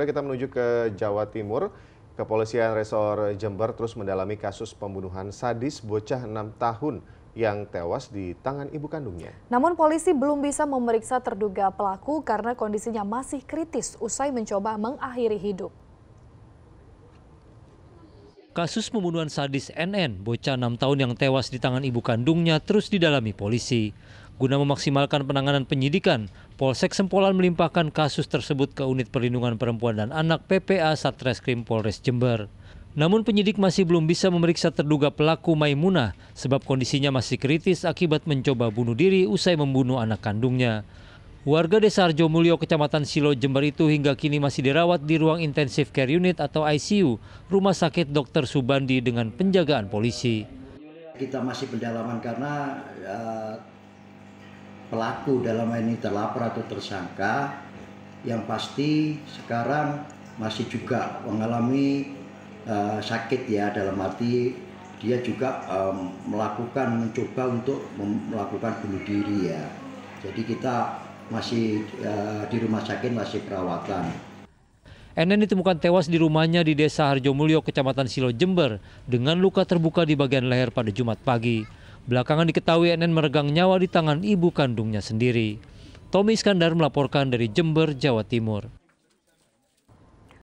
Setelah kita menuju ke Jawa Timur, Kepolisian Resor Jember terus mendalami kasus pembunuhan sadis bocah 6 tahun yang tewas di tangan ibu kandungnya. Namun polisi belum bisa memeriksa terduga pelaku karena kondisinya masih kritis usai mencoba mengakhiri hidup. Kasus pembunuhan sadis NN, bocah 6 tahun yang tewas di tangan ibu kandungnya terus didalami polisi. Guna memaksimalkan penanganan penyidikan, Polsek Sempolan melimpahkan kasus tersebut ke Unit Perlindungan Perempuan dan Anak PPA Satreskrim Polres Jember. Namun penyidik masih belum bisa memeriksa terduga pelaku Maimunah sebab kondisinya masih kritis akibat mencoba bunuh diri usai membunuh anak kandungnya. Warga Desa Arjo Mulyo, Kecamatan Silo, Jember itu hingga kini masih dirawat di ruang Intensive Care Unit atau ICU, Rumah Sakit Dr. Subandi dengan penjagaan polisi. Kita masih pendalaman karena ya, pelaku dalam hal ini terlapor atau tersangka yang pasti sekarang masih juga mengalami uh, sakit ya dalam arti dia juga um, melakukan mencoba untuk melakukan bunuh diri ya jadi kita masih uh, di rumah sakit masih perawatan NN ditemukan tewas di rumahnya di Desa Harjomulyo, Kecamatan Silo, Jember, dengan luka terbuka di bagian leher pada Jumat pagi. Belakangan diketahui NN meregang nyawa di tangan ibu kandungnya sendiri. Tommy Iskandar melaporkan dari Jember, Jawa Timur.